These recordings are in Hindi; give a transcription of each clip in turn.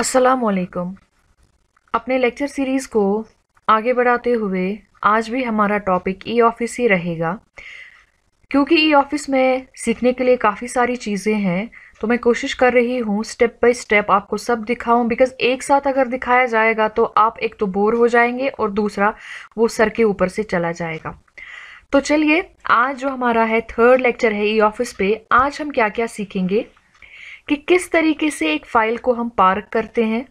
असलकम अपने लेक्चर सीरीज़ को आगे बढ़ाते हुए आज भी हमारा टॉपिक ई ऑफिस ही रहेगा क्योंकि ई ऑफिस में सीखने के लिए काफ़ी सारी चीज़ें हैं तो मैं कोशिश कर रही हूँ स्टेप बाय स्टेप आपको सब दिखाऊं बिकॉज एक साथ अगर दिखाया जाएगा तो आप एक तो बोर हो जाएंगे और दूसरा वो सर के ऊपर से चला जाएगा तो चलिए आज जो हमारा है थर्ड लेक्चर है ई ऑफिस पे आज हम क्या क्या सीखेंगे कि किस तरीके से एक फ़ाइल को हम पार्क करते हैं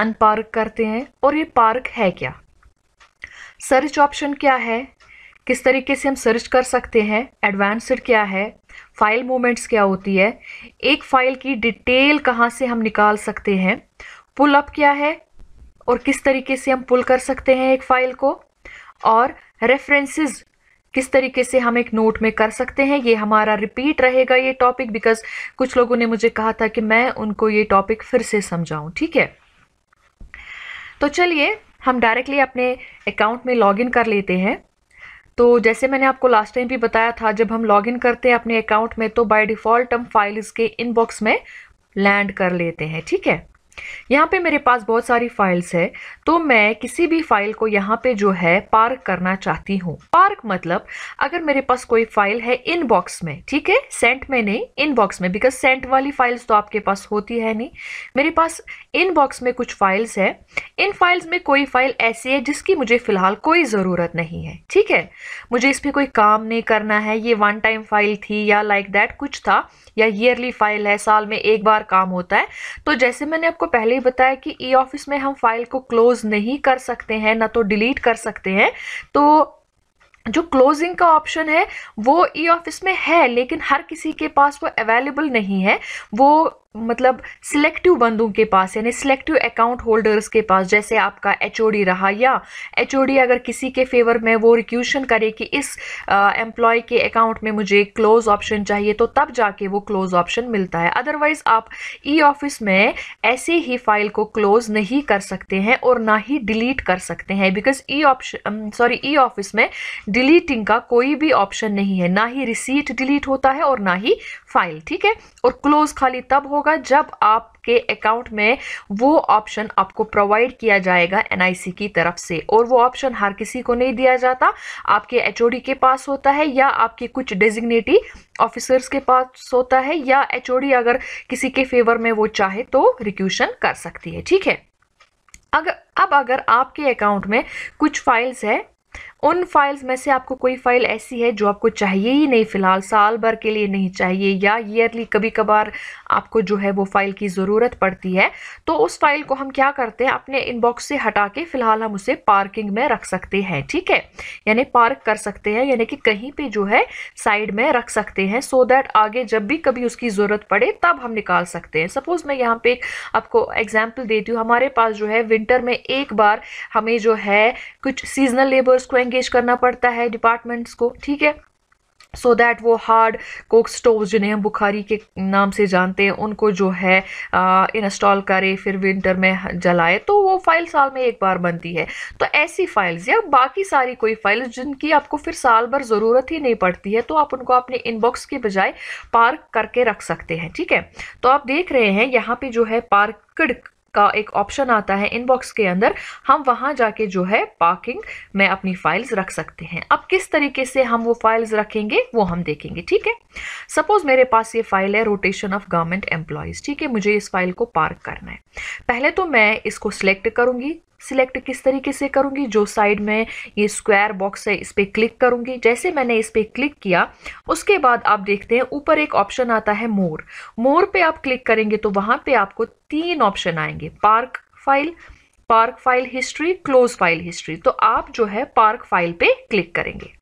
अनपार्क करते हैं और ये पार्क है क्या सर्च ऑप्शन क्या है किस तरीके से हम सर्च कर सकते हैं एडवांसड क्या है फ़ाइल मूवमेंट्स क्या होती है एक फ़ाइल की डिटेल कहाँ से हम निकाल सकते हैं पुल अप क्या है और किस तरीके से हम पुल कर सकते हैं एक फ़ाइल को और रेफरेंसेस किस तरीके से हम एक नोट में कर सकते हैं ये हमारा रिपीट रहेगा ये टॉपिक बिकॉज कुछ लोगों ने मुझे कहा था कि मैं उनको ये टॉपिक फिर से समझाऊं ठीक है तो चलिए हम डायरेक्टली अपने अकाउंट में लॉगिन कर लेते हैं तो जैसे मैंने आपको लास्ट टाइम भी बताया था जब हम लॉगिन करते हैं अपने अकाउंट में तो बाय डिफ़ॉल्ट हम फाइल इसके इनबॉक्स में लैंड कर लेते हैं ठीक है यहाँ पे मेरे पास बहुत सारी फाइल्स है तो मैं किसी भी फाइल को यहाँ पे जो है पार्क करना चाहती हूँ पार्क मतलब अगर मेरे पास कोई फाइल है इनबॉक्स में ठीक है सेंट में नहीं इनबॉक्स में बिकॉज सेंट वाली फाइल्स तो आपके पास होती है नहीं मेरे पास इनबॉक्स में कुछ फाइल्स है इन फाइल्स में कोई फाइल ऐसी है जिसकी मुझे फिलहाल कोई ज़रूरत नहीं है ठीक है मुझे इस पर कोई काम नहीं करना है ये वन टाइम फाइल थी या लाइक like दैट कुछ था या ईयरली फाइल है साल में एक बार काम होता है तो जैसे मैंने आपको आपको पहले ही बताया कि ई ऑफिस में हम फाइल को क्लोज नहीं कर सकते हैं ना तो डिलीट कर सकते हैं तो जो क्लोजिंग का ऑप्शन है वो ई ऑफिस में है लेकिन हर किसी के पास वो अवेलेबल नहीं है वो मतलब सिलेक्टिव बंदों के पास यानी सिलेक्टिव अकाउंट होल्डर्स के पास जैसे आपका एच रहा या एच अगर किसी के फेवर में वो रिक्यूशन करे कि इस एम्प्लॉय के अकाउंट में मुझे क्लोज ऑप्शन चाहिए तो तब जाके वो क्लोज ऑप्शन मिलता है अदरवाइज आप ई ऑफिस में ऐसे ही फाइल को क्लोज नहीं कर सकते हैं और ना ही डिलीट कर सकते हैं because e option sorry e office में डिलीटिंग का कोई भी ऑप्शन नहीं है ना ही रिसीट डिलीट होता है और ना ही फाइल ठीक है और क्लोज खाली तब होगा जब आपके अकाउंट में वो ऑप्शन आपको प्रोवाइड किया जाएगा एनआईसी की तरफ से और वो ऑप्शन हर किसी को नहीं दिया जाता आपके एचओडी के पास होता है या आपके कुछ डेजिग्नेटी ऑफिसर्स के पास होता है या एच अगर किसी के फेवर में वो चाहे तो रिक्यूशन कर सकती है ठीक है अगर अब अगर आपके अकाउंट में कुछ फाइल्स है उन फाइल्स में से आपको कोई फाइल ऐसी है जो आपको चाहिए ही नहीं फ़िलहाल साल भर के लिए नहीं चाहिए या ईयरली कभी कभार आपको जो है वो फ़ाइल की ज़रूरत पड़ती है तो उस फाइल को हम क्या करते हैं अपने इनबॉक्स से हटा के फ़िलहाल हम उसे पार्किंग में रख सकते हैं ठीक है यानी पार्क कर सकते हैं यानी कि कहीं पर जो है साइड में रख सकते हैं सो so दैट आगे जब भी कभी उसकी ज़रूरत पड़े तब हम निकाल सकते हैं सपोज़ मैं यहाँ पे आपको एग्जाम्पल देती हूँ हमारे पास जो है विंटर में एक बार हमें जो है कुछ सीजनल लेबर्स को एंगेज करना पड़ता है डिपार्टमेंट्स को ठीक है सो so दैट वो हार्ड कोक स्टोव जिन्हें हम बुखारी के नाम से जानते हैं उनको जो है इंस्टॉल करे फिर विंटर में जलाए तो वो फाइल साल में एक बार बनती है तो ऐसी फाइल्स या बाकी सारी कोई फाइल्स जिनकी आपको फिर साल भर ज़रूरत ही नहीं पड़ती है तो आप उनको अपने इनबॉक्स के बजाय पार्क करके रख सकते हैं ठीक है तो आप देख रहे हैं यहाँ पर जो है पार्कड का एक ऑप्शन आता है इनबॉक्स के अंदर हम वहां जाके जो है पार्किंग में अपनी फाइल्स रख सकते हैं अब किस तरीके से हम वो फाइल्स रखेंगे वो हम देखेंगे ठीक है सपोज मेरे पास ये फाइल है रोटेशन ऑफ गवर्नमेंट एम्प्लॉयज़ ठीक है मुझे इस फाइल को पार्क करना है पहले तो मैं इसको सिलेक्ट करूंगी सिलेक्ट किस तरीके से करूँगी जो साइड में ये स्क्वायर बॉक्स है इस पर क्लिक करूंगी जैसे मैंने इस पर क्लिक किया उसके बाद आप देखते हैं ऊपर एक ऑप्शन आता है मोर मोर पे आप क्लिक करेंगे तो वहां पे आपको तीन ऑप्शन आएंगे park file park file history close file history तो आप जो है पार्क फाइल पे क्लिक करेंगे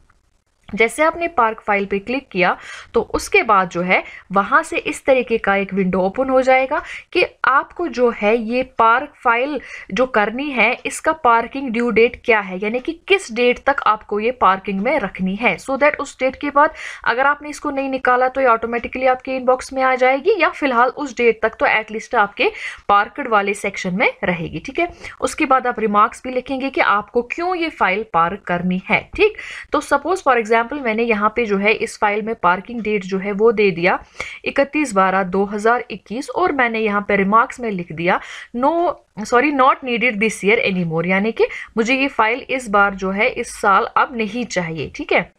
जैसे आपने पार्क फाइल पे क्लिक किया तो उसके बाद जो है वहाँ से इस तरीके का एक विंडो ओपन हो जाएगा कि आपको जो है ये पार्क फाइल जो करनी है इसका पार्किंग ड्यू डेट क्या है यानी कि किस डेट तक आपको ये पार्किंग में रखनी है सो so दैट उस डेट के बाद अगर आपने इसको नहीं निकाला तो ये ऑटोमेटिकली आपके इनबॉक्स में आ जाएगी या फिलहाल उस डेट तक तो एटलीस्ट आपके पार्कड वाले सेक्शन में रहेगी ठीक है उसके बाद आप रिमार्क्स भी लिखेंगे कि आपको क्यों ये फाइल पार्क करनी है ठीक तो सपोज फॉर एग्जाम्पल एग्जाम्पल मैंने यहाँ पे जो है इस फाइल में पार्किंग डेट जो है वो दे दिया इकतीस बारह दो हज़ार इक्कीस और मैंने यहाँ पे रिमार्क्स में लिख दिया no sorry not needed this year any more यानी कि मुझे ये फाइल इस बार जो है इस साल अब नहीं चाहिए ठीक है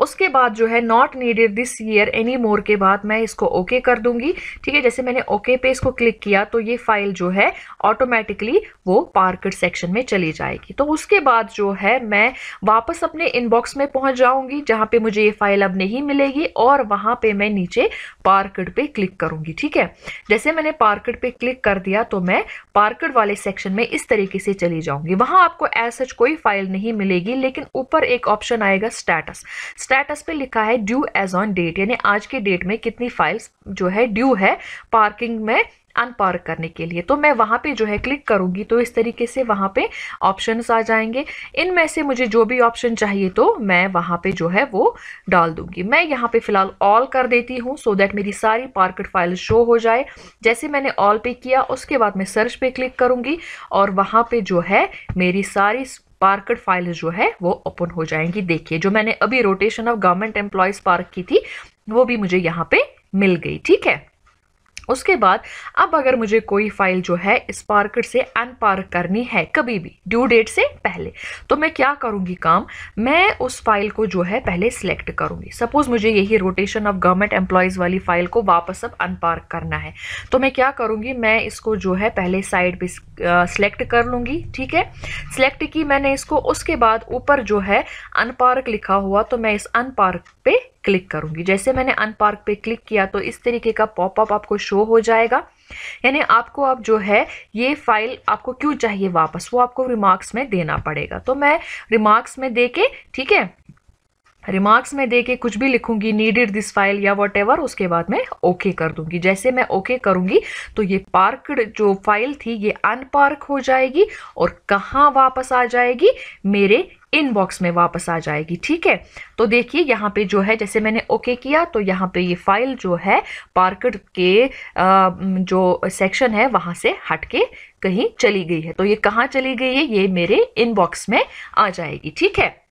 उसके बाद जो है not needed this year any more के बाद मैं इसको ओके okay कर दूंगी ठीक है जैसे मैंने ओके okay पे इसको क्लिक किया तो ये फाइल जो है ऑटोमेटिकली वो पार्कड सेक्शन में चली जाएगी तो उसके बाद जो है मैं वापस अपने इनबॉक्स में पहुंच जाऊंगी जहां पे मुझे ये फाइल अब नहीं मिलेगी और वहां पे मैं नीचे पार्कड पे क्लिक करूंगी ठीक है जैसे मैंने पार्कड पे क्लिक कर दिया तो मैं पार्कड वाले सेक्शन में इस तरीके से चली जाऊंगी वहां आपको एज सच कोई फाइल नहीं मिलेगी लेकिन ऊपर एक ऑप्शन आएगा स्टेटस स्टेटस पे लिखा है ड्यू एज ऑन डेट यानी आज के डेट में कितनी फाइल्स जो है ड्यू है पार्किंग में अनपार्क करने के लिए तो मैं वहाँ पे जो है क्लिक करूँगी तो इस तरीके से वहाँ पे ऑप्शंस आ जाएंगे इनमें से मुझे जो भी ऑप्शन चाहिए तो मैं वहाँ पे जो है वो डाल दूँगी मैं यहाँ पे फ़िलहाल ऑल कर देती हूँ सो दैट मेरी सारी पार्कड फाइल शो हो जाए जैसे मैंने ऑल पे किया उसके बाद मैं सर्च पे क्लिक करूँगी और वहाँ पर जो है मेरी सारी पार्कड फाइल्स जो है वो ओपन हो जाएंगी देखिए जो मैंने अभी rotation of government employees park की थी वो भी मुझे यहाँ पे मिल गई ठीक है उसके बाद अब अगर मुझे कोई फाइल जो है स्पार्कर से अनपार्क करनी है कभी भी ड्यू डेट से पहले तो मैं क्या करूँगी काम मैं उस फाइल को जो है पहले सिलेक्ट करूँगी सपोज मुझे यही रोटेशन ऑफ गवर्नमेंट एम्प्लॉयज़ वाली फाइल को वापस अब अनपार्क करना है तो मैं क्या करूँगी मैं इसको जो है पहले साइड पर सिलेक्ट कर लूँगी ठीक है सिलेक्ट की मैंने इसको उसके बाद ऊपर जो है अनपार्क लिखा हुआ तो मैं इस अनपार्क पे क्लिक करूँगी जैसे मैंने अनपार्क पे क्लिक किया तो इस तरीके का पॉपअप आपको शो हो जाएगा यानी आपको अब जो है ये फाइल आपको क्यों चाहिए वापस वो आपको रिमार्क्स में देना पड़ेगा तो मैं रिमार्क्स में दे के ठीक है रिमार्क्स में दे के कुछ भी लिखूंगी नीडेड दिस फाइल या वट उसके बाद मैं ओके okay कर दूंगी जैसे मैं ओके okay करूंगी तो ये पार्कड जो फाइल थी ये अनपार्क हो जाएगी और कहाँ वापस आ जाएगी मेरे इनबॉक्स में वापस आ जाएगी ठीक है तो देखिए यहाँ पे जो है जैसे मैंने ओके okay किया तो यहाँ पे ये फाइल जो है पार्कड के जो सेक्शन है वहाँ से हट के कहीं चली गई है तो ये कहाँ चली गई है ये मेरे इनबॉक्स में आ जाएगी ठीक है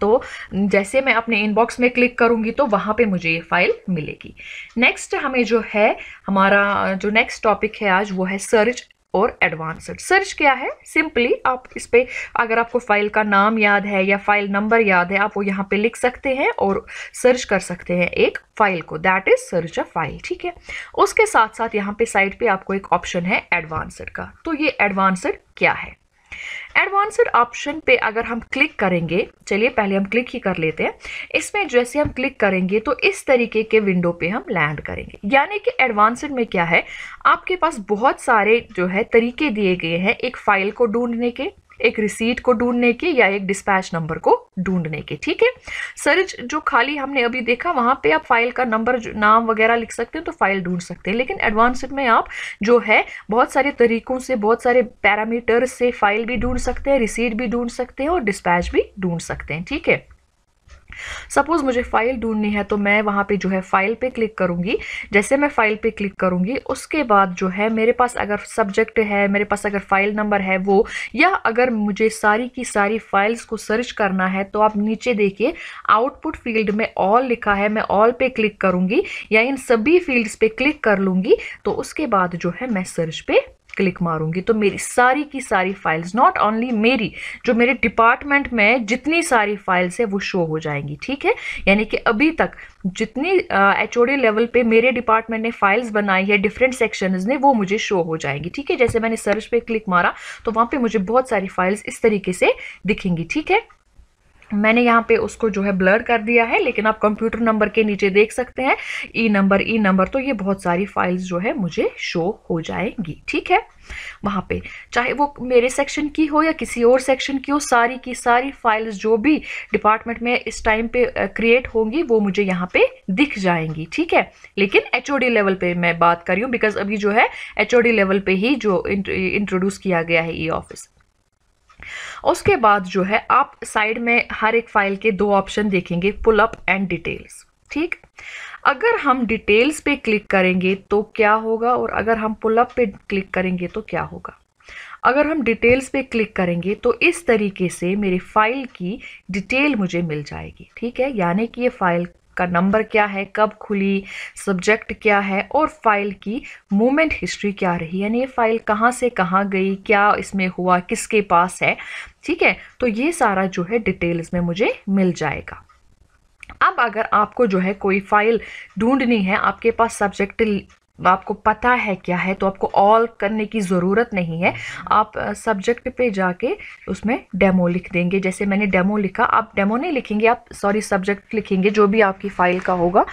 तो जैसे मैं अपने इनबॉक्स में क्लिक करूंगी तो वहाँ पे मुझे ये फाइल मिलेगी नेक्स्ट हमें जो है हमारा जो नेक्स्ट टॉपिक है आज वो है सर्च और एडवांसड सर्च क्या है सिंपली आप इस पर अगर आपको फाइल का नाम याद है या फाइल नंबर याद है आप वो यहाँ पे लिख सकते हैं और सर्च कर सकते हैं एक फाइल को that is search a file ठीक है उसके साथ साथ यहाँ पे साइड पे आपको एक ऑप्शन है एडवांसड का तो ये एडवांसड क्या है एडवांसड ऑप्शन पे अगर हम क्लिक करेंगे चलिए पहले हम क्लिक ही कर लेते हैं इसमें जैसे हम क्लिक करेंगे तो इस तरीके के विंडो पे हम लैंड करेंगे यानी कि एडवांसड में क्या है आपके पास बहुत सारे जो है तरीके दिए गए हैं एक फाइल को ढूंढने के एक रिसीट को ढूंढने के या एक डिस्पैच नंबर को ढूंढने के ठीक है सर्च जो खाली हमने अभी देखा वहाँ पे आप फाइल का नंबर नाम वगैरह लिख सकते हैं तो फाइल ढूंढ सकते हैं लेकिन एडवांस में आप जो है बहुत सारे तरीकों से बहुत सारे पैरामीटर से फाइल भी ढूंढ सकते हैं रिसीट भी ढूंढ सकते हैं और डिस्पैच भी ढूंढ सकते हैं ठीक है सपोज़ मुझे फ़ाइल ढूंढनी है तो मैं वहाँ पे जो है फ़ाइल पे क्लिक करूँगी जैसे मैं फ़ाइल पे क्लिक करूँगी उसके बाद जो है मेरे पास अगर सब्जेक्ट है मेरे पास अगर फ़ाइल नंबर है वो या अगर मुझे सारी की सारी फ़ाइल्स को सर्च करना है तो आप नीचे देखिए आउटपुट फील्ड में ऑल लिखा है मैं ऑल पे क्लिक करूँगी या इन सभी फील्ड्स पे क्लिक कर लूँगी तो उसके बाद जो है मैं सर्च पे क्लिक मारूंगी तो मेरी सारी की सारी फाइल्स नॉट ओनली मेरी जो मेरे डिपार्टमेंट में जितनी सारी फाइल्स है वो शो हो जाएंगी ठीक है यानी कि अभी तक जितनी एच uh, लेवल पे मेरे डिपार्टमेंट ने फाइल्स बनाई है डिफरेंट सेक्शन ने वो मुझे शो हो जाएंगी ठीक है जैसे मैंने सर्च पे क्लिक मारा तो वहाँ पे मुझे बहुत सारी फाइल्स इस तरीके से दिखेंगी ठीक है मैंने यहाँ पे उसको जो है ब्लर कर दिया है लेकिन आप कंप्यूटर नंबर के नीचे देख सकते हैं ई नंबर ई नंबर तो ये बहुत सारी फाइल्स जो है मुझे शो हो जाएंगी ठीक है वहाँ पे चाहे वो मेरे सेक्शन की हो या किसी और सेक्शन की हो सारी की सारी फाइल्स जो भी डिपार्टमेंट में इस टाइम पे क्रिएट होंगी वो मुझे यहाँ पे दिख जाएंगी ठीक है लेकिन एच लेवल पे मैं बात कर रही हूँ बिकॉज अभी जो है एच लेवल पे ही जो इंट्रोड्यूस किया गया है ई e ऑफिस उसके बाद जो है आप साइड में हर एक फाइल के दो ऑप्शन देखेंगे पुल अप एंड डिटेल्स ठीक अगर हम डिटेल्स पे क्लिक करेंगे तो क्या होगा और अगर हम पुल अप पे क्लिक करेंगे तो क्या होगा अगर हम डिटेल्स पे क्लिक करेंगे तो इस तरीके से मेरी फाइल की डिटेल मुझे मिल जाएगी ठीक है यानी कि ये फाइल का नंबर क्या है कब खुली सब्जेक्ट क्या है और फाइल की मूवमेंट हिस्ट्री क्या रही यानी ये फाइल कहाँ से कहाँ गई क्या इसमें हुआ किसके पास है ठीक है तो ये सारा जो है डिटेल्स में मुझे मिल जाएगा अब अगर आपको जो है कोई फाइल ढूंढनी है आपके पास सब्जेक्ट आपको पता है क्या है तो आपको ऑल करने की ज़रूरत नहीं है आप सब्जेक्ट पे जाके उसमें डेमो लिख देंगे जैसे मैंने डेमो लिखा आप डेमो नहीं लिखेंगे आप सॉरी सब्जेक्ट लिखेंगे जो भी आपकी फ़ाइल का होगा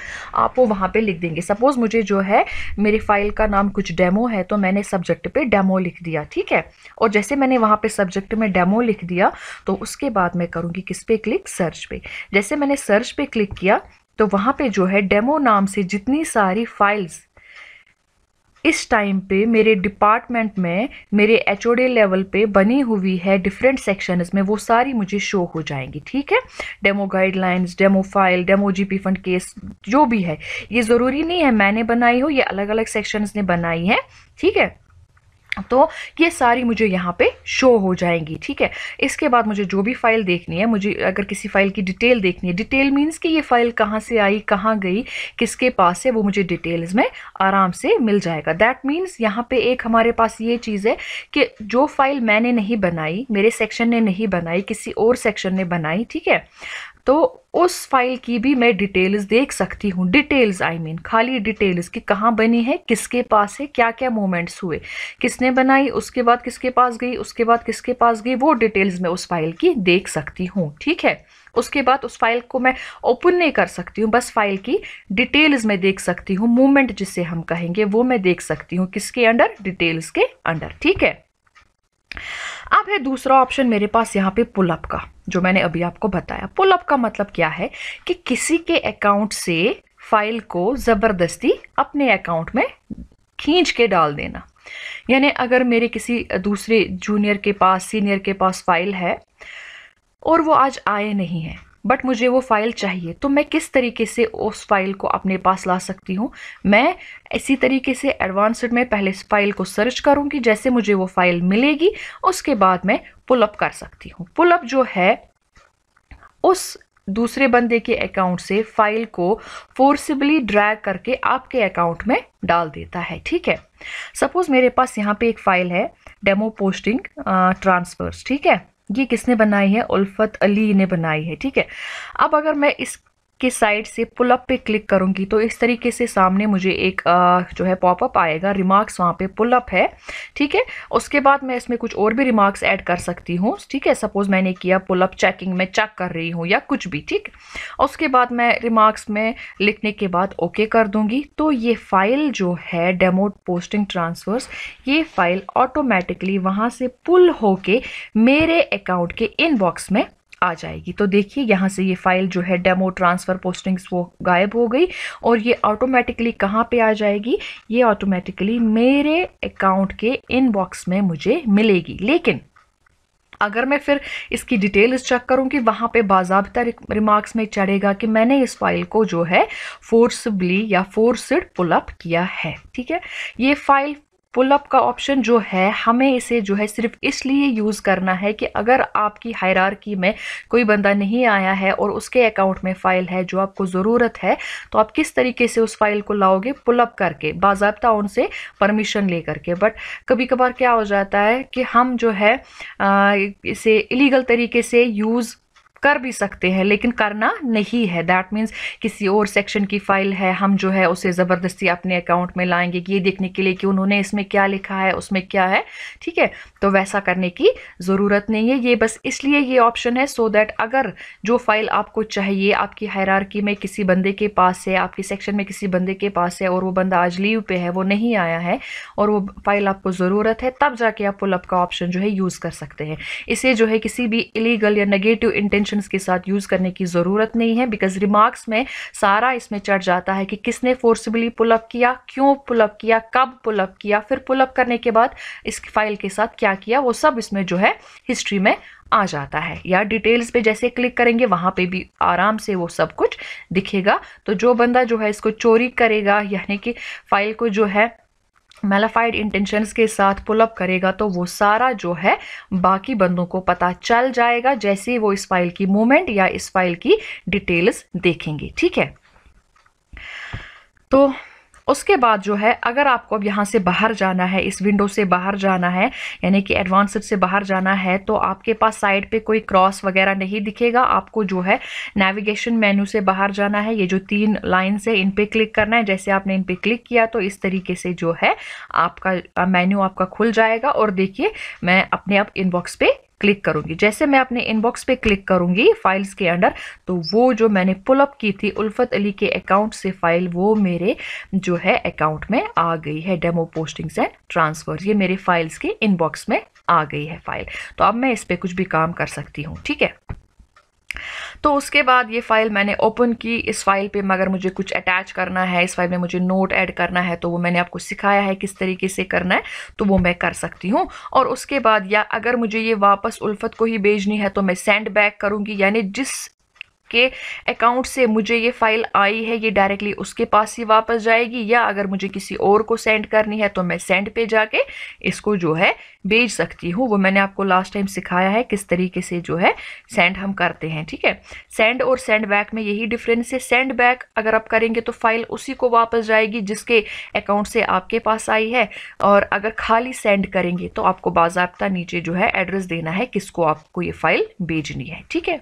आप वो वहाँ पे लिख देंगे सपोज़ मुझे जो है मेरी फ़ाइल का नाम कुछ डेमो है तो मैंने सब्जेक्ट पर डेमो लिख दिया ठीक है और जैसे मैंने वहाँ पर सब्जेक्ट में डेमो लिख दिया तो उसके बाद मैं करूँगी किस पे क्लिक सर्च पर जैसे मैंने सर्च पे क्लिक किया तो वहाँ पे जो है डेमो नाम से जितनी सारी फाइल्स इस टाइम पे मेरे डिपार्टमेंट में मेरे एच लेवल पे बनी हुई है डिफरेंट सेक्शंस में वो सारी मुझे शो हो जाएंगी ठीक है demo guidelines demo file demo GP fund case जो भी है ये ज़रूरी नहीं है मैंने बनाई हो ये अलग अलग सेक्शंस ने बनाई है ठीक है तो ये सारी मुझे यहाँ पे शो हो जाएंगी ठीक है इसके बाद मुझे जो भी फ़ाइल देखनी है मुझे अगर किसी फ़ाइल की डिटेल देखनी है डिटेल मीन्स कि ये फ़ाइल कहाँ से आई कहाँ गई किसके पास है वो मुझे डिटेल्स में आराम से मिल जाएगा दैट मीन्स यहाँ पे एक हमारे पास ये चीज़ है कि जो फ़ाइल मैंने नहीं बनाई मेरे सेक्शन ने नहीं बनाई किसी और सेक्शन ने बनाई ठीक है तो उस फाइल की भी मैं डिटेल्स देख सकती हूँ डिटेल्स आई मीन खाली डिटेल्स कि कहाँ बनी है किसके पास है क्या क्या मोमेंट्स हुए किसने बनाई उसके बाद किसके पास गई उसके बाद किसके पास गई वो डिटेल्स मैं उस फाइल की देख सकती हूँ ठीक है उसके बाद उस फाइल को मैं ओपन नहीं कर सकती हूँ बस फाइल की डिटेल्स मैं देख सकती हूँ मूवमेंट जिसे हम कहेंगे वो मैं देख सकती हूँ किसके अंडर डिटेल्स के अंडर ठीक है अब है दूसरा ऑप्शन मेरे पास यहाँ पे पुलअप का जो मैंने अभी आपको बताया पुल अप का मतलब क्या है कि किसी के अकाउंट से फाइल को ज़बरदस्ती अपने अकाउंट में खींच के डाल देना यानी अगर मेरे किसी दूसरे जूनियर के पास सीनियर के पास फाइल है और वो आज आए नहीं हैं बट मुझे वो फ़ाइल चाहिए तो मैं किस तरीके से उस फाइल को अपने पास ला सकती हूँ मैं इसी तरीके से एडवांसड में पहले इस फाइल को सर्च करूँगी जैसे मुझे वो फ़ाइल मिलेगी उसके बाद मैं पुलअप कर सकती हूँ पुलअप जो है उस दूसरे बंदे के अकाउंट से फाइल को फोर्सिबली ड्रैग करके आपके अकाउंट में डाल देता है ठीक है सपोज़ मेरे पास यहाँ पे एक फ़ाइल है डेमो पोस्टिंग ट्रांसफर्स ठीक है ये किसने बनाई है उल्फत अली ने बनाई है ठीक है अब अगर मैं इस के साइड से पुल अप पे क्लिक करूँगी तो इस तरीके से सामने मुझे एक जो है पॉपअप आएगा रिमार्क्स वहाँ पे पुल अप है ठीक है उसके बाद मैं इसमें कुछ और भी रिमार्क्स ऐड कर सकती हूँ ठीक है सपोज़ मैंने किया पुल अप चेकिंग में चेक कर रही हूँ या कुछ भी ठीक उसके बाद मैं रिमार्क्स में लिखने के बाद ओके कर दूँगी तो ये फ़ाइल जो है डेमो पोस्टिंग ट्रांसफ़र्स ये फ़ाइल ऑटोमेटिकली वहाँ से पुल होके मेरे अकाउंट के इनबॉक्स में आ जाएगी तो देखिए यहाँ से ये फाइल जो है डेमो ट्रांसफ़र पोस्टिंग्स वो गायब हो गई और ये ऑटोमेटिकली कहाँ पे आ जाएगी ये ऑटोमेटिकली मेरे अकाउंट के इनबॉक्स में मुझे मिलेगी लेकिन अगर मैं फिर इसकी डिटेल्स चेक करूं कि वहाँ पे बाजाबता रिमार्क्स में चढ़ेगा कि मैंने इस फाइल को जो है फोर्सबली या फोर्सड पुलअप किया है ठीक है ये फाइल पुलअप का ऑप्शन जो है हमें इसे जो है सिर्फ इसलिए यूज़ करना है कि अगर आपकी हायरार्की में कोई बंदा नहीं आया है और उसके अकाउंट में फ़ाइल है जो आपको ज़रूरत है तो आप किस तरीके से उस फाइल को लाओगे पुलअप करके बाबा उनसे परमिशन ले करके बट कभी कभार क्या हो जाता है कि हम जो है आ, इसे इलीगल तरीके से यूज़ कर भी सकते हैं लेकिन करना नहीं है दैट मीन्स किसी और सेक्शन की फ़ाइल है हम जो है उसे ज़बरदस्ती अपने अकाउंट में लाएंगे कि ये देखने के लिए कि उन्होंने इसमें क्या लिखा है उसमें क्या है ठीक है तो वैसा करने की ज़रूरत नहीं है ये बस इसलिए ये ऑप्शन है सो so दैट अगर जो फ़ाइल आपको चाहिए आपकी हैरारकी में किसी बंदे के पास है आपके सेक्शन में किसी बंदे के पास है और वो बंदा आज लीव पे है वो नहीं आया है और वो फ़ाइल आपको ज़रूरत है तब जाके आप पुलअप का ऑप्शन जो है यूज़ कर सकते हैं इसे जो है किसी भी इलीगल या नेगेटिव इंटेंशन क्वेश्चन के साथ यूज़ करने की ज़रूरत नहीं है बिकॉज रिमार्क्स में सारा इसमें चढ़ जाता है कि किसने फोर्सिबली पुलअप किया क्यों पुलअप किया कब पुलअप किया फिर पुलअप करने के बाद इस फाइल के साथ क्या किया वो सब इसमें जो है हिस्ट्री में आ जाता है या डिटेल्स पे जैसे क्लिक करेंगे वहां पे भी आराम से वो सब कुछ दिखेगा तो जो बंदा जो है इसको चोरी करेगा यानी कि फाइल को जो है मेलाफाइड इंटेंशंस के साथ पुलअप करेगा तो वो सारा जो है बाकी बंदों को पता चल जाएगा जैसे ही वो इस फाइल की मूवमेंट या इस फाइल की डिटेल्स देखेंगे ठीक है तो उसके बाद जो है अगर आपको अब यहाँ से बाहर जाना है इस विंडो से बाहर जाना है यानी कि एडवांस से बाहर जाना है तो आपके पास साइड पे कोई क्रॉस वगैरह नहीं दिखेगा आपको जो है नेविगेशन मेन्यू से बाहर जाना है ये जो तीन लाइन्स है इन पर क्लिक करना है जैसे आपने इन पर क्लिक किया तो इस तरीके से जो है आपका मेन्यू आपका खुल जाएगा और देखिए मैं अपने आप इनबॉक्स पर क्लिक करूंगी जैसे मैं अपने इनबॉक्स पे क्लिक करूँगी फाइल्स के अंडर तो वो जो मैंने पुलअप की थी उल्फत अली के अकाउंट से फाइल वो मेरे जो है अकाउंट में आ गई है डेमो पोस्टिंग्स एंड ट्रांसफ़र ये मेरे फाइल्स के इनबॉक्स में आ गई है फाइल तो अब मैं इस पर कुछ भी काम कर सकती हूँ ठीक है तो उसके बाद ये फ़ाइल मैंने ओपन की इस फाइल पे मगर मुझे कुछ अटैच करना है इस फाइल में मुझे नोट ऐड करना है तो वो मैंने आपको सिखाया है किस तरीके से करना है तो वो मैं कर सकती हूँ और उसके बाद या अगर मुझे ये वापस उल्फत को ही भेजनी है तो मैं सेंड बैक करूँगी यानी जिस के अकाउंट से मुझे ये फ़ाइल आई है ये डायरेक्टली उसके पास ही वापस जाएगी या अगर मुझे किसी और को सेंड करनी है तो मैं सेंड पे जाके इसको जो है भेज सकती हूँ वो मैंने आपको लास्ट टाइम सिखाया है किस तरीके से जो है सेंड हम करते हैं ठीक है सेंड और सेंड बैक में यही डिफरेंस है सेंड बैक अगर आप करेंगे तो फाइल उसी को वापस जाएगी जिसके अकाउंट से आपके पास आई है और अगर खाली सेंड करेंगे तो आपको बाजाबता नीचे जो है एड्रेस देना है किसको आपको ये फाइल भेजनी है ठीक है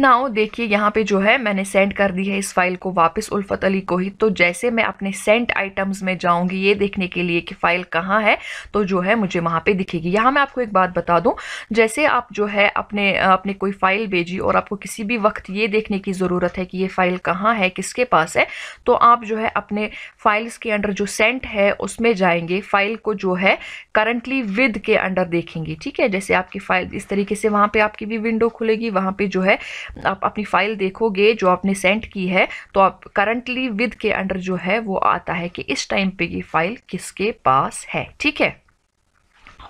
नाउ देखिए यहाँ पे जो है मैंने सेंड कर दी है इस फाइल को वापस उल्फत अली को ही तो जैसे मैं अपने सेंट आइटम्स में जाऊँगी ये देखने के लिए कि फ़ाइल कहाँ है तो जो है मुझे वहाँ पर दिखेगी यहाँ मैं आपको एक बात बता दूँ जैसे आप जो है अपने अपने कोई फ़ाइल भेजी और आपको किसी भी वक्त ये देखने की ज़रूरत है कि ये फ़ाइल कहाँ है किसके पास है तो आप जो है अपने फाइल्स के अंडर जो सेंट है उसमें जाएंगे फाइल को जो है करंटली विद के अंडर देखेंगे ठीक है जैसे आपकी फाइल इस तरीके से वहाँ पर आपकी भी विंडो खुलेगी वहाँ पर जो है आप अपनी फाइल देखोगे जो आपने सेंड की है तो आप करंटली विद के अंडर जो है वो आता है कि इस टाइम पे ये फाइल किसके पास है ठीक है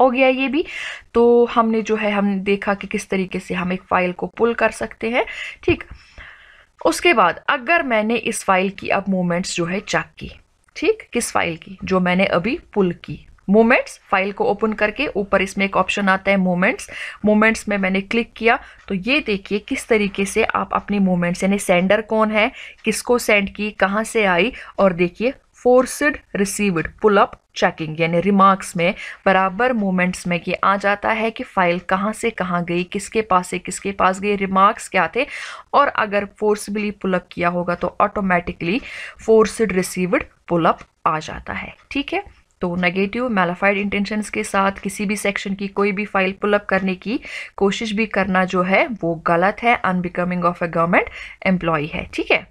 हो गया ये भी तो हमने जो है हमने देखा कि किस तरीके से हम एक फ़ाइल को पुल कर सकते हैं ठीक उसके बाद अगर मैंने इस फाइल की अब मोमेंट्स जो है चेक की ठीक किस फाइल की जो मैंने अभी पुल की मोमेंट्स फाइल को ओपन करके ऊपर इसमें एक ऑप्शन आता है मोमेंट्स मोमेंट्स में मैंने क्लिक किया तो ये देखिए किस तरीके से आप अपनी मोमेंट्स यानी सेंडर कौन है किसको सेंड की कहाँ से आई और देखिए forced received pull up checking यानी रिमार्क्स में बराबर मोमेंट्स में ये आ जाता है कि फ़ाइल कहाँ से कहाँ गई किसके पास से किसके पास गई रिमार्क्स क्या थे और अगर फोर्सबली पुलअप किया होगा तो ऑटोमेटिकली फोर्सड रिसीव्ड पुलअप आ जाता है ठीक है तो नेगेटिव मेलाफाइड इंटेंशंस के साथ किसी भी सेक्शन की कोई भी फाइल पुलअप करने की कोशिश भी करना जो है वो गलत है unbecoming of a government employee है ठीक है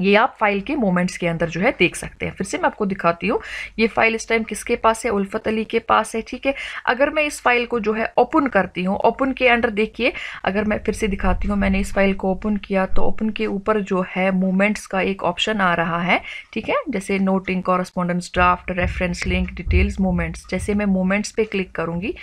ये आप फाइल के मोमेंट्स के अंदर जो है देख सकते हैं फिर से मैं आपको दिखाती हूँ ये फाइल इस टाइम किसके पास है उल्फत अली के पास है ठीक है अगर मैं इस फाइल को जो है ओपन करती हूँ ओपन के अंडर देखिए अगर मैं फिर से दिखाती हूँ मैंने इस फाइल को ओपन किया तो ओपन के ऊपर जो है मोमेंट्स का एक ऑप्शन आ रहा है ठीक है जैसे noting correspondence draft reference link details moments जैसे मैं मोमेंट्स पर क्लिक करूँगी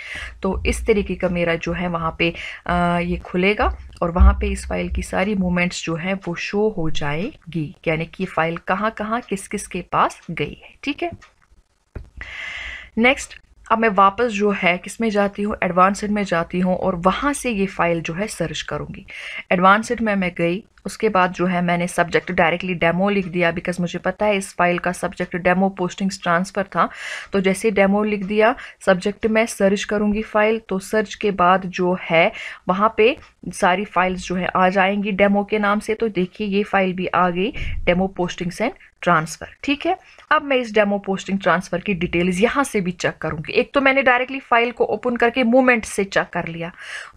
तो इस तरीके का मेरा जो है वहाँ पर ये खुलेगा और वहाँ पर इस फाइल की सारी मोमेंट्स जो है वो शो हो जाएगी भी यानी कि फाइल कहाँ कहाँ किस किस के पास गई है ठीक है नेक्स्ट अब मैं वापस जो है किस में जाती हूँ एडवांसड में जाती हूँ और वहाँ से ये फ़ाइल जो है सर्च करूँगी एडवांसड में मैं गई उसके बाद जो है मैंने सब्जेक्ट डायरेक्टली डेमो लिख दिया बिकॉज मुझे पता है इस फाइल का सब्जेक्ट डेमो पोस्टिंग्स ट्रांसफ़र था तो जैसे डेमो लिख दिया सब्जेक्ट में सर्च करूँगी फ़ाइल तो सर्च के बाद जो है वहाँ पे सारी फाइल्स जो है आ जाएंगी डेमो के नाम से तो देखिए ये फ़ाइल भी आ गई डेमो पोस्टिंग्स एंड ट्रांसफ़र ठीक है अब मैं इस डेमो पोस्टिंग ट्रांसफ़र की डिटेल्स यहाँ से भी चेक करूँगी एक तो मैंने डायरेक्टली फाइल को ओपन करके मूवमेंट से चेक कर लिया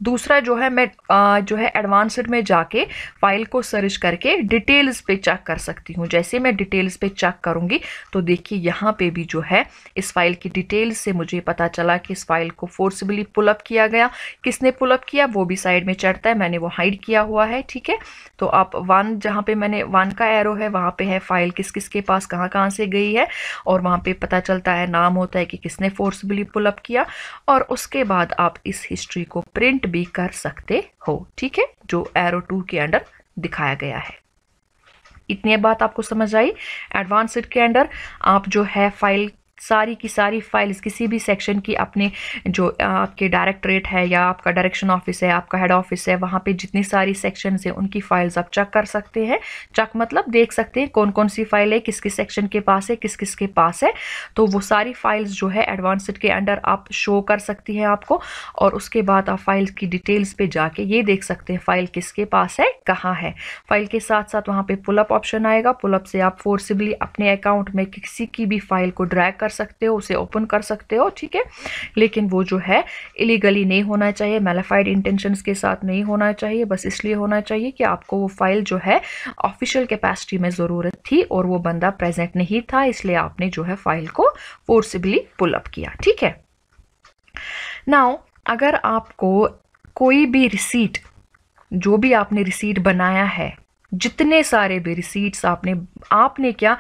दूसरा जो है मैं आ, जो है एडवांसड में जाके फाइल को सर्च करके डिटेल्स पे चेक कर सकती हूँ जैसे मैं डिटेल्स पे चेक करूँगी तो देखिए यहाँ पे भी जो है इस फाइल की डिटेल्स से मुझे पता चला कि इस फाइल को फोर्सबली पुलअप किया गया किसने पुलअप किया वो भी साइड में चढ़ता है मैंने वो हाइड किया हुआ है ठीक है तो आप वन जहाँ पे मैंने वन का एरो है वहाँ पे है फाइल किस किसके पास कहाँ कहाँ से गई है और वहाँ पे पता चलता है नाम होता है कि किसने फोर्सबली पुलअप किया और उसके बाद आप इस हिस्ट्री को प्रिंट भी कर सकते हो ठीक है जो एरो टू के अंडर दिखाया गया है इतनी बात आपको समझ आई एडवांस के अंडर आप जो है फाइल सारी की सारी फाइल्स किसी भी सेक्शन की अपने जो आपके डायरेक्टरेट है या आपका डायरेक्शन ऑफिस है आपका हेड ऑफिस है वहाँ पे जितनी सारी सेक्शन है उनकी फाइल्स आप चेक कर सकते हैं चेक मतलब देख सकते हैं कौन कौन सी फाइल है किस किस सेक्शन के पास है किस किस के पास है तो वो सारी फाइल्स जो है एडवांसड के अंडर आप शो कर सकती हैं आपको और उसके बाद आप फाइल्स की डिटेल्स पर जाके ये देख सकते हैं फाइल किसके पास है कहाँ है फाइल के साथ साथ वहाँ पर पुलअप ऑप्शन आएगा पुलअप से आप फोर्सिबली अपने अकाउंट में किसी की भी फाइल को ड्रैक कर सकते हो उसे ओपन कर सकते हो ठीक है लेकिन वो जो है इलीगली नहीं होना चाहिए मेलाफाइड इंटेंशन के साथ नहीं होना चाहिए बस इसलिए होना चाहिए कि आपको वो फाइल जो है ऑफिशियल कैपेसिटी में ज़रूरत थी और वो बंदा प्रेजेंट नहीं था इसलिए आपने जो है फाइल को फोर्सिबली पुलअप किया ठीक है नाउ अगर आपको कोई भी रिसीट जो भी आपने रिसीट बनाया है जितने सारे भी रिसीट्स आपने आपने क्या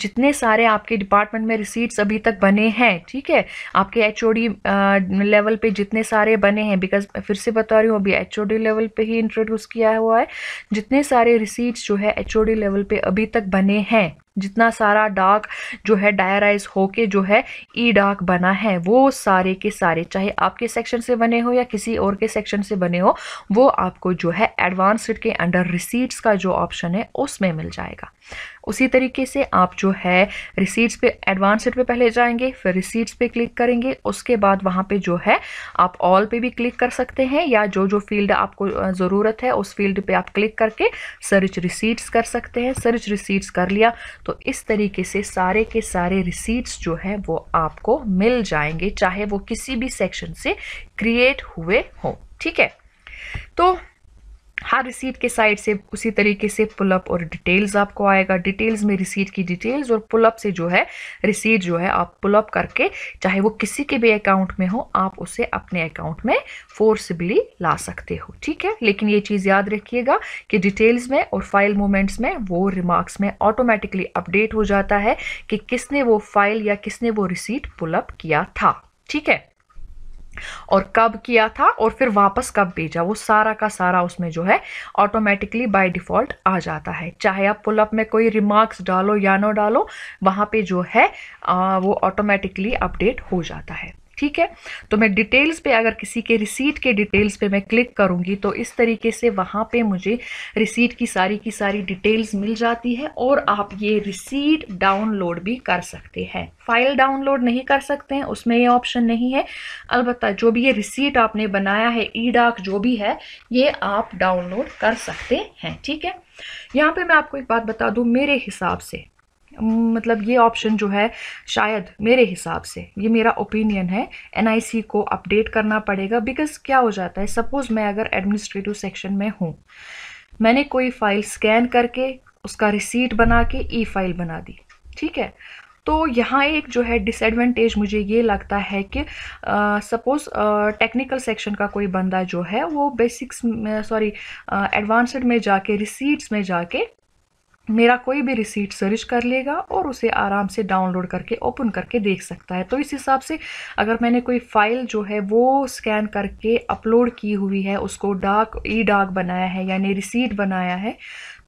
जितने सारे आपके डिपार्टमेंट में रिसीट्स अभी तक बने हैं ठीक है आपके एच लेवल पे जितने सारे बने हैं बिकॉज फिर से बता रही हूँ अभी एच लेवल पे ही इंट्रोड्यूस किया हुआ है जितने सारे रिसीट्स जो है एच लेवल पे अभी तक बने हैं जितना सारा डार्क जो है डायराइज होके जो है ई डार्क बना है वो सारे के सारे चाहे आपके सेक्शन से बने हो या किसी और के सेक्शन से बने हो वो आपको जो है एडवांस के अंडर रिसीट्स का जो ऑप्शन है उसमें मिल जाएगा उसी तरीके से आप जो है रिसीट्स पे एडवांस सेट पे पहले जाएंगे फिर रिसीट्स पे क्लिक करेंगे उसके बाद वहाँ पे जो है आप ऑल पे भी क्लिक कर सकते हैं या जो जो फील्ड आपको ज़रूरत है उस फील्ड पे आप क्लिक करके सर्च रिसीट्स कर सकते हैं सर्च रिसीट्स कर लिया तो इस तरीके से सारे के सारे रिसीट्स जो हैं वो आपको मिल जाएंगे चाहे वो किसी भी सेक्शन से क्रिएट हुए हों ठीक है तो हर रिसीट के साइड से उसी तरीके से पुलअप और डिटेल्स आपको आएगा डिटेल्स में रिसीट की डिटेल्स और पुलअप से जो है रिसीट जो है आप पुलअप करके चाहे वो किसी के भी अकाउंट में हो आप उसे अपने अकाउंट में फोर्सबली ला सकते हो ठीक है लेकिन ये चीज़ याद रखिएगा कि डिटेल्स में और फाइल मोमेंट्स में वो रिमार्क्स में ऑटोमेटिकली अपडेट हो जाता है कि किसने वो फाइल या किसने वो रिसीट पुलअप किया था ठीक है और कब किया था और फिर वापस कब भेजा वो सारा का सारा उसमें जो है ऑटोमेटिकली बाय डिफ़ॉल्ट आ जाता है चाहे आप पुलअप में कोई रिमार्क्स डालो या ना डालो वहाँ पे जो है आ, वो ऑटोमेटिकली अपडेट हो जाता है ठीक है तो मैं डिटेल्स पे अगर किसी के रिसीट के डिटेल्स पे मैं क्लिक करूँगी तो इस तरीके से वहाँ पे मुझे रिसीट की सारी की सारी डिटेल्स मिल जाती है और आप ये रिसीट डाउनलोड भी कर सकते हैं फाइल डाउनलोड नहीं कर सकते हैं उसमें ये ऑप्शन नहीं है अलबत् जो भी ये रिसीट आपने बनाया है ई डाक जो भी है ये आप डाउनलोड कर सकते हैं ठीक है यहाँ पे मैं आपको एक बात बता दूँ मेरे हिसाब से हम्म, मतलब ये ऑप्शन जो है शायद मेरे हिसाब से ये मेरा ओपिनियन है एन को अपडेट करना पड़ेगा बिकॉज क्या हो जाता है सपोज़ मैं अगर एडमिनिस्ट्रेटिव सेक्शन में हूँ मैंने कोई फाइल स्कैन करके उसका रिसीट बना के ई फाइल बना दी ठीक है तो यहाँ एक जो है डिसएडवांटेज मुझे ये लगता है कि सपोज़ टेक्निकल सेक्शन का कोई बंदा जो है वो बेसिक्स सॉरी एडवांसड में जाके रिसीट्स में जाके मेरा कोई भी रिसीट सर्च कर लेगा और उसे आराम से डाउनलोड करके ओपन करके देख सकता है तो इस हिसाब से अगर मैंने कोई फ़ाइल जो है वो स्कैन करके अपलोड की हुई है उसको डाक ई डाक बनाया है यानी रिसीट बनाया है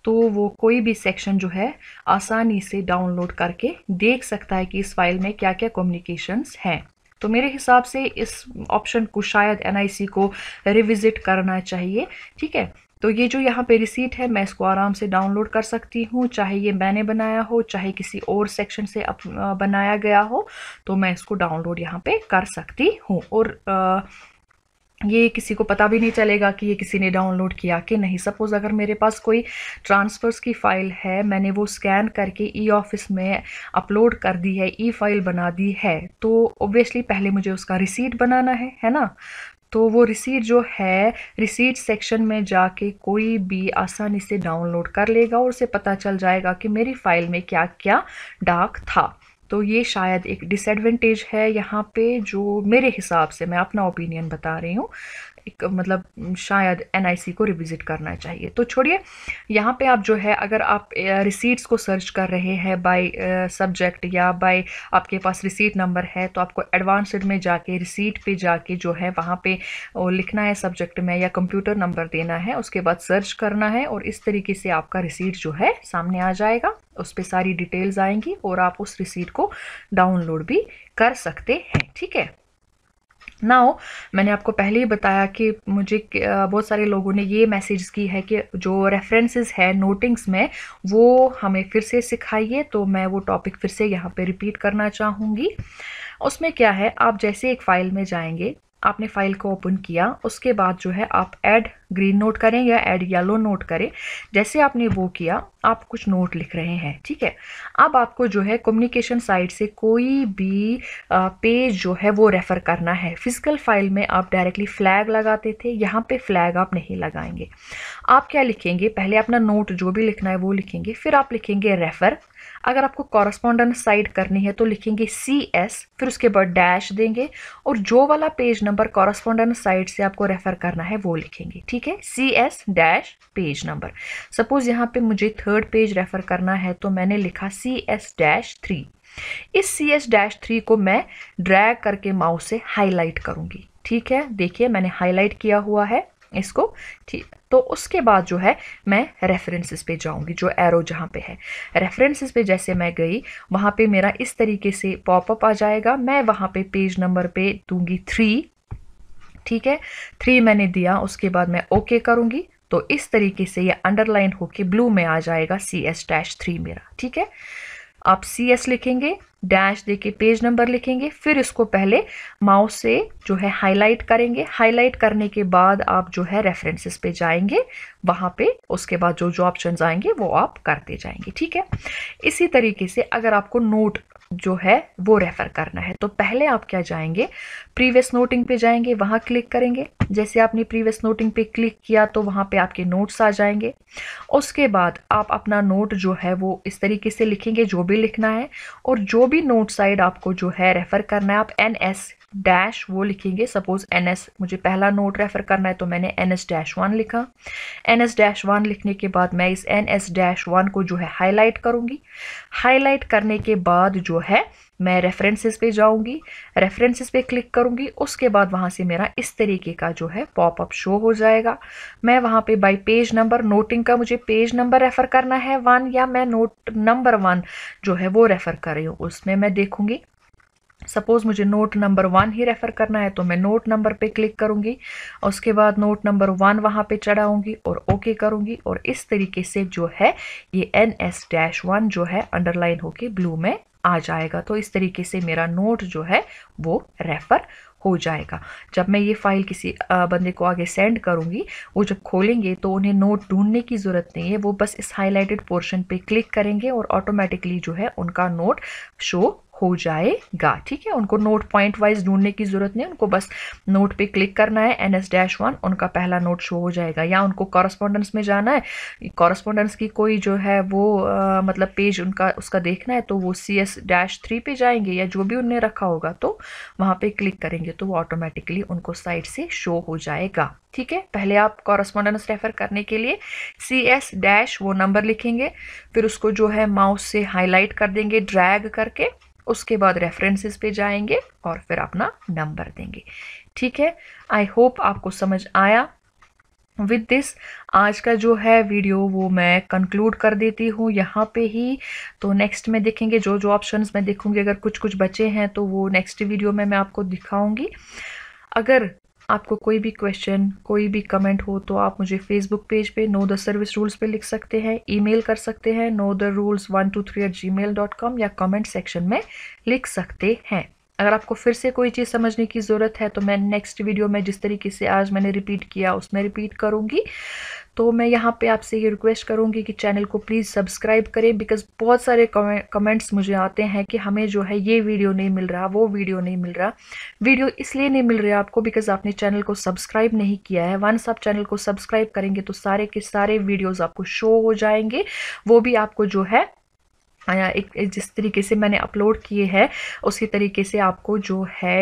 तो वो कोई भी सेक्शन जो है आसानी से डाउनलोड करके देख सकता है कि इस फाइल में क्या क्या कम्युनिकेशंस हैं तो मेरे हिसाब से इस ऑप्शन को शायद एनआईसी को रिविज़िट करना चाहिए ठीक है तो ये जो यहाँ पे रिसीट है मैं इसको आराम से डाउनलोड कर सकती हूँ चाहे ये मैंने बनाया हो चाहे किसी और सेक्शन से अप, बनाया गया हो तो मैं इसको डाउनलोड यहाँ पे कर सकती हूँ और आ, ये किसी को पता भी नहीं चलेगा कि ये किसी ने डाउनलोड किया कि नहीं सपोज़ अगर मेरे पास कोई ट्रांसफ़र्स की फ़ाइल है मैंने वो स्कैन करके ई ऑफिस में अपलोड कर दी है ई फाइल बना दी है तो ओबियसली पहले मुझे उसका रिसीट बनाना है है ना तो वो रिसीट जो है रिसीट सेक्शन में जाके कोई भी आसानी से डाउनलोड कर लेगा और उसे पता चल जाएगा कि मेरी फ़ाइल में क्या क्या डाक था तो ये शायद एक डिसएडवेंटेज है यहाँ पे जो मेरे हिसाब से मैं अपना ओपिनियन बता रही हूँ एक मतलब शायद एन को रिविज़िट करना चाहिए तो छोड़िए यहाँ पे आप जो है अगर आप रिसीट्स को सर्च कर रहे हैं बाय सब्जेक्ट या बाय आपके पास रिसीट नंबर है तो आपको एडवांसड में जाके रिसीट पे जाके जो है वहाँ पे लिखना है सब्जेक्ट में या कंप्यूटर नंबर देना है उसके बाद सर्च करना है और इस तरीके से आपका रिसीट जो है सामने आ जाएगा उस पर सारी डिटेल्स आएंगी और आप उस रिसीट को डाउनलोड भी कर सकते हैं ठीक है नाउ मैंने आपको पहले ही बताया कि मुझे बहुत सारे लोगों ने ये मैसेज की है कि जो रेफरेंसेस है नोटिंग्स में वो हमें फिर से सिखाइए तो मैं वो टॉपिक फिर से यहाँ पे रिपीट करना चाहूँगी उसमें क्या है आप जैसे एक फ़ाइल में जाएंगे आपने फाइल को ओपन किया उसके बाद जो है आप ऐड ग्रीन नोट करें या ऐड येलो नोट करें जैसे आपने वो किया आप कुछ नोट लिख रहे हैं ठीक है अब आपको जो है कम्युनिकेशन साइट से कोई भी पेज जो है वो रेफ़र करना है फिजिकल फाइल में आप डायरेक्टली फ़्लैग लगाते थे यहाँ पे फ़्लैग आप नहीं लगाएंगे आप क्या लिखेंगे पहले अपना नोट जो भी लिखना है वो लिखेंगे फिर आप लिखेंगे रेफ़र अगर आपको कॉरस्पॉन्डेंट साइड करनी है तो लिखेंगे सी एस फिर उसके बाद डैश देंगे और जो वाला पेज नंबर कॉरस्पॉन्डेंट साइड से आपको रेफर करना है वो लिखेंगे ठीक है C S dash page number suppose यहाँ पे मुझे थर्ड पेज रेफर करना है तो मैंने लिखा सी एस डैश थ्री इस सी एस डैश थ्री को मैं ड्रैग करके माउस से हाईलाइट करूँगी ठीक है देखिए मैंने हाईलाइट किया हुआ है इसको ठीक तो उसके बाद जो है मैं रेफरेंसेस पे जाऊंगी जो एरो जहाँ पे है रेफरेंसेस पे जैसे मैं गई वहाँ पे मेरा इस तरीके से पॉपअप आ जाएगा मैं वहाँ पे पेज नंबर पे दूंगी थ्री ठीक है थ्री मैंने दिया उसके बाद मैं ओके okay करूँगी तो इस तरीके से ये अंडरलाइन होके ब्लू में आ जाएगा सी एस डैश थ्री मेरा ठीक है आप सी एस लिखेंगे डैश दे के पेज नंबर लिखेंगे फिर इसको पहले माउस से जो है हाईलाइट करेंगे हाईलाइट करने के बाद आप जो है रेफरेंसेस पे जाएंगे वहाँ पे उसके बाद जो जो ऑप्शन आएंगे वो आप करते जाएंगे ठीक है इसी तरीके से अगर आपको नोट जो है वो रेफर करना है तो पहले आप क्या जाएंगे प्रीवियस नोटिंग पे जाएंगे वहाँ क्लिक करेंगे जैसे आपने प्रीवियस नोटिंग पे क्लिक किया तो वहाँ पे आपके नोट्स आ जाएंगे उसके बाद आप अपना नोट जो है वो इस तरीके से लिखेंगे जो भी लिखना है और जो भी नोट साइड आपको जो है रेफ़र करना है आप एन एस डैश वो लिखेंगे सपोज एन एस मुझे पहला नोट रेफर करना है तो मैंने एन एस डैश वन लिखा एन एस डैश वन लिखने के बाद मैं इस एन एस डैश वन को जो है हाईलाइट करूँगी हाईलाइट करने के बाद जो है मैं रेफरेंसेस पे जाऊँगी रेफरेंसेस पे क्लिक करूँगी उसके बाद वहाँ से मेरा इस तरीके का जो है पॉपअप शो हो जाएगा मैं वहाँ पे बाय पेज नंबर नोटिंग का मुझे पेज नंबर रेफ़र करना है वन या मैं नोट नंबर वन जो है वो रेफ़र कर रही हूँ उसमें मैं देखूँगी सपोज़ मुझे नोट नंबर वन ही रेफ़र करना है तो मैं नोट नंबर पे क्लिक करूँगी उसके बाद नोट नंबर वन वहाँ पे चढ़ाऊँगी और ओके करूँगी और इस तरीके से जो है ये एन एस डैश वन जो है अंडरलाइन होके ब्लू में आ जाएगा तो इस तरीके से मेरा नोट जो है वो रेफ़र हो जाएगा जब मैं ये फ़ाइल किसी बंदे को आगे सेंड करूँगी वो जब खोलेंगे तो उन्हें नोट ढूंढने की ज़रूरत नहीं है वो बस इस हाईलाइटेड पोर्शन पे क्लिक करेंगे और ऑटोमेटिकली जो है उनका नोट शो हो जाएगा ठीक है उनको नोट पॉइंट वाइज ढूंढने की ज़रूरत नहीं उनको बस नोट पे क्लिक करना है एन एस डैश वन उनका पहला नोट शो हो जाएगा या उनको कॉरस्पॉन्डेंस में जाना है कॉरस्पॉन्डेंस की कोई जो है वो आ, मतलब पेज उनका उसका देखना है तो वो सी एस डैश थ्री पे जाएंगे या जो भी उनने रखा होगा तो वहाँ पे क्लिक करेंगे तो वो ऑटोमेटिकली उनको साइट से शो हो जाएगा ठीक है पहले आप कॉरस्पॉन्डेंस रेफर करने के लिए सी एस डैश वो नंबर लिखेंगे फिर उसको जो है माउस से हाईलाइट कर देंगे ड्रैग करके उसके बाद रेफरेंसेस पे जाएंगे और फिर अपना नंबर देंगे ठीक है आई होप आपको समझ आया विद दिस आज का जो है वीडियो वो मैं कंक्लूड कर देती हूँ यहाँ पे ही तो नेक्स्ट में देखेंगे जो जो ऑप्शंस मैं देखूँगी अगर कुछ कुछ बचे हैं तो वो नेक्स्ट वीडियो में मैं आपको दिखाऊंगी अगर आपको कोई भी क्वेश्चन कोई भी कमेंट हो तो आप मुझे फेसबुक पेज पे नो द सर्विस रूल्स पे लिख सकते हैं ईमेल कर सकते हैं know the rules one two three at Gmail dot com या कमेंट सेक्शन में लिख सकते हैं अगर आपको फिर से कोई चीज़ समझने की ज़रूरत है तो मैं नेक्स्ट वीडियो में जिस तरीके से आज मैंने रिपीट किया उसमें रिपीट करूँगी तो मैं यहाँ पे आपसे ये रिक्वेस्ट करूँगी कि चैनल को प्लीज़ सब्सक्राइब करें बिकॉज बहुत सारे कमेंट्स मुझे आते हैं कि हमें जो है ये वीडियो नहीं मिल रहा वो वीडियो नहीं मिल रहा वीडियो इसलिए नहीं मिल रहा आपको बिकॉज आपने चैनल को सब्सक्राइब नहीं किया है वंस आप चैनल को सब्सक्राइब करेंगे तो सारे के सारे वीडियोज़ आपको शो हो जाएंगे वो भी आपको जो है एक जिस तरीके से मैंने अपलोड किए हैं उसी तरीके से आपको जो है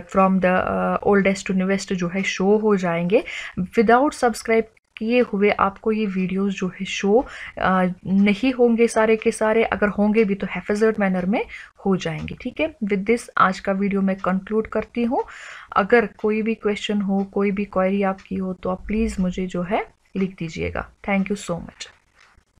from the oldest to newest जो है शो हो जाएंगे विदाउट सब्सक्राइब किए हुए आपको ये वीडियोस जो है शो आ, नहीं होंगे सारे के सारे अगर होंगे भी तो हेफेजर्ड मैनर में हो जाएंगे ठीक है विद दिस आज का वीडियो मैं कंक्लूड करती हूँ अगर कोई भी क्वेश्चन हो कोई भी क्वेरी आपकी हो तो आप प्लीज़ मुझे जो है लिख दीजिएगा थैंक यू सो मच